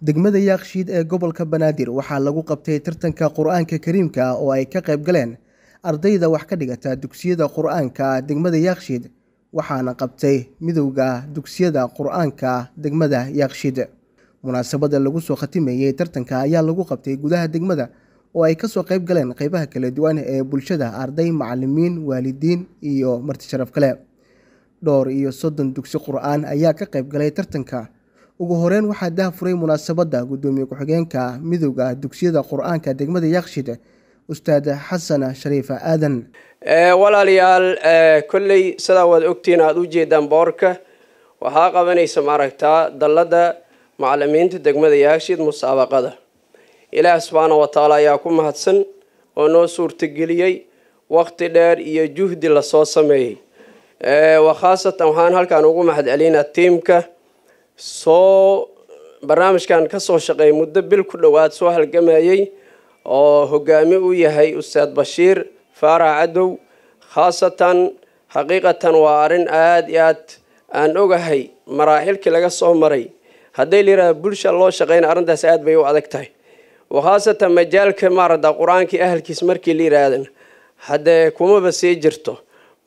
degmada yaakshiid ee gobolka banaadir waxaa lagu qabtay tartanka qur-aanka kariimka oo ay ka qayb galeen ardayda wax ka dhigata dugsiyada qur-aanka degmada yaakshiid waxaana qabtay midowda dugsiyada qur-aanka degmada yaakshiid munaasabada lagu soo khatimeeyey tartanka ayaa lagu qabtay gudaha degmada oo ay ka soo qayb galeen qeybaha kala duwan ee bulshada arday macalimiin waalidiin iyo marti sharaf kale dhowr iyo soddon dugsi qur-aan ayaa ka qayb galay tartanka ugu horeyn waxaa furay munaasabadda guddoomiye ku-xigeenka midowda dugsiyada qur-aanka degmada yaaqshid ustaad xasan shariifa aadan eh, walaaliyaal eh, kolley sidaa waad ogtihiin aada u jeedaan boorka waxaa qabanaysa maaragtaa dallada macalimiinta degmada yaaqshid musaabaqada ilaah subxaana wa tacaala ayaa ku mahadsan oo noo suurtageliyey waqti dheer iyo juhdi lasoo sameeyey eh, khaasatan waxaan halkan ugu mahadcelinaa tiimka soo barnaamijkan ka soo shaqeeyay muddo bil ku dhowaad soo halgamayey oo hogaami u yahay ustaad bashiir faarax cadow khaasatan xaqiiqatan waa arrin aada iyo aad aan ogahay maraaxilkii laga soo maray hadday la yidhahda bulsha loo shaqeyna arrintaas aad bay u adag tahay wakhaasatan majaalka maarada qur-aankii ahalkiis markii la yidhaahdana haddee kumaba sii jirto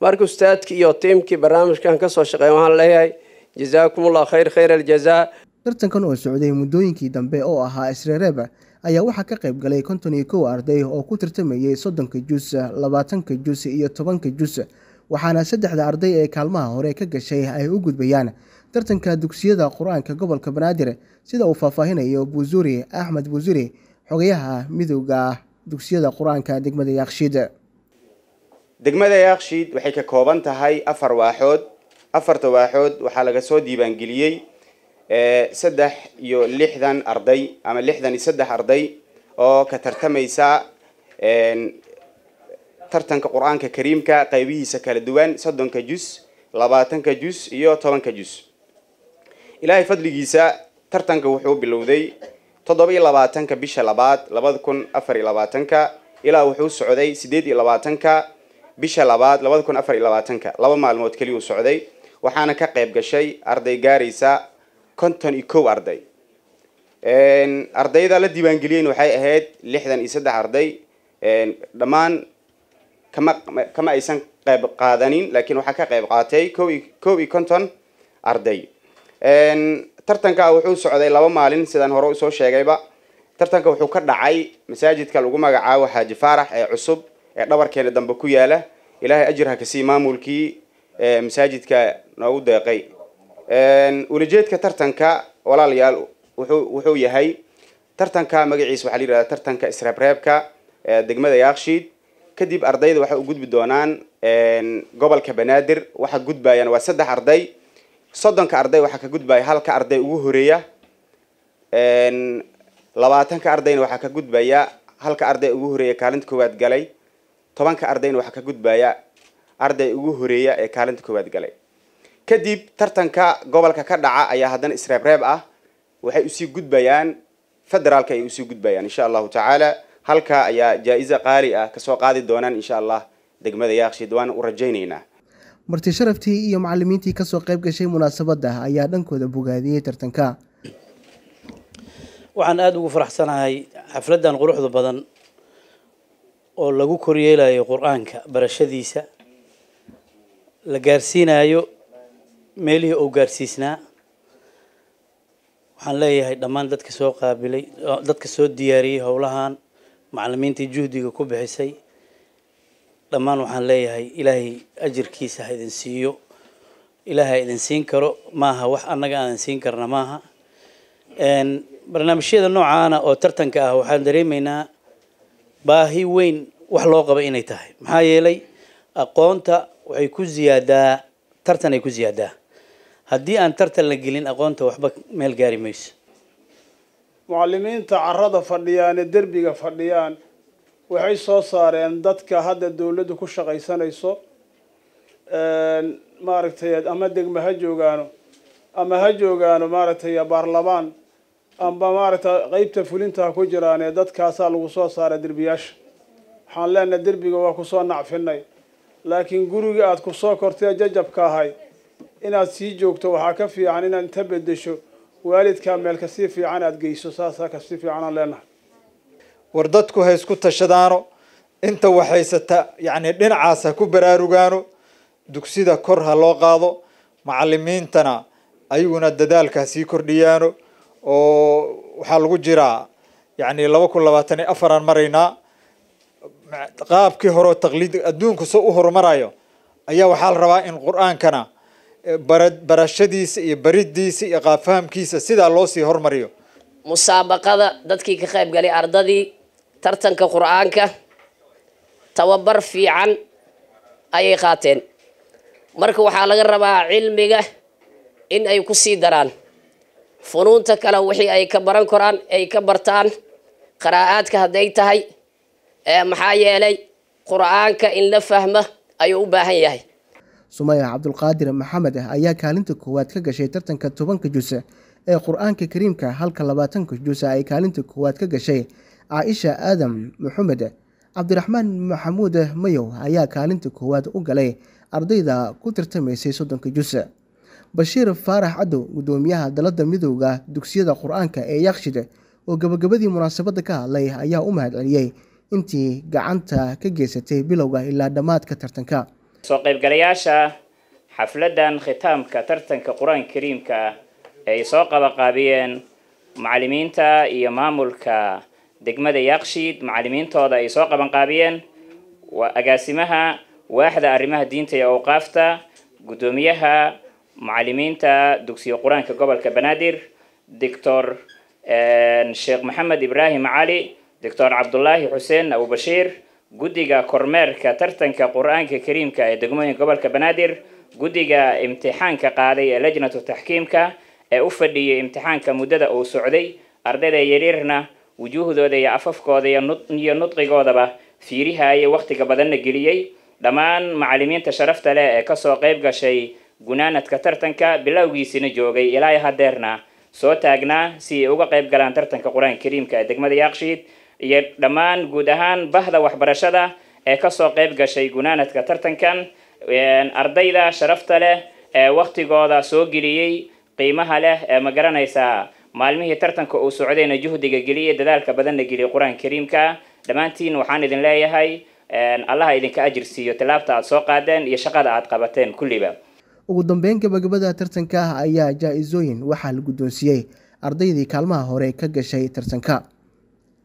marka ustaadkii iyo tiimkii barnaamijkan ka soo shaqeyn waxaan leeyahay jasaakum allah khayr khayr aljazaa tartankan oo socday muddooyinkii dambe oo ahaa isreereba ayaa waxaa ka qayb galay konton iyo kow arday oo ku tartamayay soddonka jus labaatanka jus iyo tobanka jus waxaana saddexda arday ee kaalmaha hore ka gashay ay u gudbayaan tartanka dugsiyada qur-aanka gobolka banaadir sida uu faahfaahinayo buusuri axmed buusuri xogayaha midooda dugsiyada qur-aanka degmada yaakshiid degmada yaakshiid waxay ka kooban tahay afar waaxood afarta waaxood waxaa laga soo diiwaangeliyey eh, saddex iyo lixdan arday ama lixdan iyo saddex arday oo ka tartamaysa eh, tartanka qur-aanka kariimka qaybihiisa kala duwan soddonka jus labaatanka jus iyo tobanka jus ilaahay fadligiisa tartanka wuxuu bilowday toddoba iyo labaatanka bisha labaad labada kun afar iyo labaatanka ilaa wuxuu socday siddeed iyo labaatanka bisha labaad labada kun afar iyo labaatanka laba maalmood keliya uu socday waxaana ka qayb gashay arday gaaraysa konton iyo kow arday ardayda la diiwaangeliyeen waxay ahayd lixdan iyo saddex arday dhammaan kama kama aysan qayb qaadanin laakiin waxaa ka qayb qaatay ko iyo kow iyo konton arday tartanka wuxuu socday laba maalin sidaan hore usoo sheegayba tartanka wuxuu ka dhacay masaajidka lagu magacaabo xaaji faarax ee cusub ee dhabarkeena dambe ku yaala ilaahay ajir ha kasii maamulkii masaajidka noogu deeqay ulajeedka tartanka walaalayaal wuxuu yahay tartanka magaciisa waxaa la yihahda tartanka isreebreebka degmada yaakshiid kadib ardayda waxay u gudbi doonaan gobolka banaadir waxa gudbayaan waa saddex arday soddonka arday waxaa ka gudbaya halka arday ugu horeeya labaatanka ardayna waxaa ka gudbaya halka arday ugu horeeya kaalinta koowaad galay tobanka ardayna waxaa ka gudbaya arday ugu horeeya ee kaalinta koowaad galay kadib tartanka gobolka ka dhaca ayaa haddana isreebreeb ah waxay usii gudbayaan federaalka ay usii gudbayaan insha allahu tacaala halka ayaa jaa-iza qaali ah kasoo qaadi doonaan insha allah degmada yaaqshiid waana u rajaynaynaa marti sharaftii iyo macalimiintii kasoo qayb gashay munaasabadda ayaa dhankooda bogaadiyey tartanka waxaan aada ugu faraxsanahay xafladdan quruxda badan oo lagu koryeelayo qur-aanka barashadiisa la gaarsiinayo meelihii ou gaarsiisnaa waxaan leeyahay dhammaan dadka soo qaabilay dadka soo diyaariyey howlahan macalimiintii juhdiga ku bixisay dhammaan waxaan leeyahay ilaahay ajirkiisa ha idin siiyo ilaahay ha idin siin karo maaha wax annaga aan idin siin karna maaha barnaamijyada noocaana oo tartanka ah waxaan dareemaynaa baahi weyn wax loo qaba inay tahay maxaa yeelay aqoonta waxay ku ziyaadaa tartanay ku ziyaadaa haddii aan tartan la gelin aqoonta waxba meel gaari mayso mucalimiinta carada fadhiyaane derbiga fadhiyaan waxay soo saareen dadka hadda dowladdu ku shaqaysanayso maaragtay ama degma ha joogaano ama ha joogaano maaragtay baarlamaan amba maaragtay qeybta fulinta ha ku jiraanee dadkaasaa lagu soo saara derbiyaasha waxaan leenahay derbiga waa kusoo nacfinay laakiin gurigii aada ku soo kortee jajabka ahay inaad sii joogto waxaa ka fiican inaad inta bedesho waalidkaa meel kasii fiican aad geyso saasaa kasii fiicanaan leenahay war dadku ha isku tashadaano inta waxhaysata yacni dhinacaas ha ku baraarugaano dugsida kor ha loo qaado macalimiintana ayaguna dadaalka ha sii kordhiyaano oo waxaa lagu jiraa yacni laba kun labaatan iyo afar maraynaa qaabkii horoo taqliid adduunku soo u horumarayo ayaa waxaa la rabaa in qur-aankana barashadiisa iyo baridiisa iyo qaafahamkiisa sidaa loo sii hormariyo musaabaqada dadkii ka qayb galay ardadii tartanka qur-aanka tababar fiican ayay qaateen marka waxaa laga rabaa cilmiga in ay ku sii daraan funuunta kale wixii ay ka baran koraan ay ka bartaan qaraa'aadka hadday tahay maxaa yeelay qur-aanka in la fahma ayuu u baahan yahay sumaya cabdulqaadir maxamed ah ayaa kaalinta koowaad ka gashay tartanka tobanka juuse ee qur-aanka kariimka halka labaatanka juuse ay kaalinta koowaad ka gashay caaisha aadam maxamed cabdiraxmaan maxamuud mayow ayaa kaalinta koowaad u galay ardayda ku tartamaysay soddonka juuse bashiir faarax cadow gudoomiyaha dalada midooda dugsiyada qur-aanka ee yakshid oo gabagabadii munaasabadda ka hadlay ayaa u mahadceliyey intii gacanta ka geysatay bilowga ilaa dhammaadka tartanka soo qaybgalayaasha xafladan khitaamka tartanka qur-aanka kariimka ah ay soo qabaqaabiyeen macalimiinta iyo maamulka degmada yaqshiid macalimiintooda ay soo qabanqaabiyeen agaasimaha waaxda arrimaha diinta iyo awqaafta guddoomiyaha macalimiinta dugsiyo qur-aanka gobolka banaadir doctor eh, sheekh maxamed ibraahim cali doctor cabdulaahi xuseen abubashiir guddiga kormeerka tartanka qur-aanka kariimka ee degmooyinka gobolka banaadir guddiga imtixaanka qaaday ee lajnatu taxkiimka ee u fadhiyay imtixaanka muddada uu socday ardayda yariirna wujuuhdooda iyo afafkooda iyo nudqigoodaba fiirihaayo wakhtiga badanna geliyey dhammaan macalimiinta sharafta leh ee kasoo qayb gashay gunaanadka tartanka bilowgiisina joogay ilaa hadeerna soo taagnaa si ay uga qayb galaan tartanka qur-aanka kariimka ee degmada yaaqshiid iyo dhammaan guud ahaan bahda waxbarashada ee kasoo qayb gashay gunaanadka tartankan ardayda sharafta leh ee waktigooda soo geliyey qiimaha leh ee ma garanaysaa maalmihii tartanka uu socdayna juhdiga geliye dadaalka badanna geliye qur-aanka kariimka dhammaantiin waxaan idin leeyahay allaha idinka ajir siiyo tilaabta aad soo qaadeen iyo shaqada aad qabateen kulliba ugu dambeyn gabagabada tartanka ah ayaa jaa-isooyin waxaa la guddoonsiiyey ardaydii kaalmaha hore ka gashay tartanka